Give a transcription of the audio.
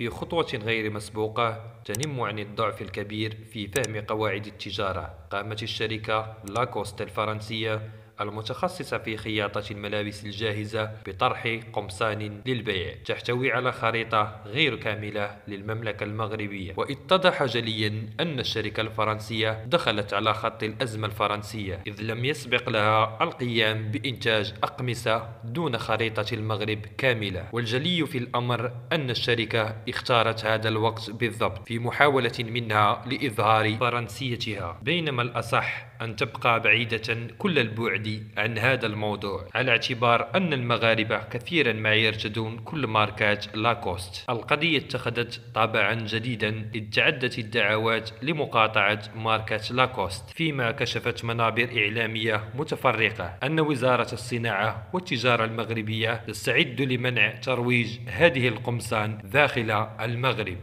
في خطوة غير مسبوقة تنم عن الضعف الكبير في فهم قواعد التجارة قامت الشركة لاكوست الفرنسية المتخصصة في خياطة الملابس الجاهزة بطرح قمصان للبيع تحتوي على خريطة غير كاملة للمملكة المغربية واتضح جليا أن الشركة الفرنسية دخلت على خط الأزمة الفرنسية إذ لم يسبق لها القيام بإنتاج أقمصة دون خريطة المغرب كاملة والجلي في الأمر أن الشركة اختارت هذا الوقت بالضبط في محاولة منها لإظهار فرنسيتها بينما الأصح أن تبقى بعيدة كل البعد السلبي عن هذا الموضوع على اعتبار أن المغاربة كثيرا ما يرتدون كل ماركات لاكوست القضية اتخذت طابعا جديدا إذ تعدت الدعوات لمقاطعة ماركة لاكوست فيما كشفت منابر إعلامية متفرقة أن وزارة الصناعة والتجارة المغربية تستعد لمنع ترويج هذه القمصان داخل المغرب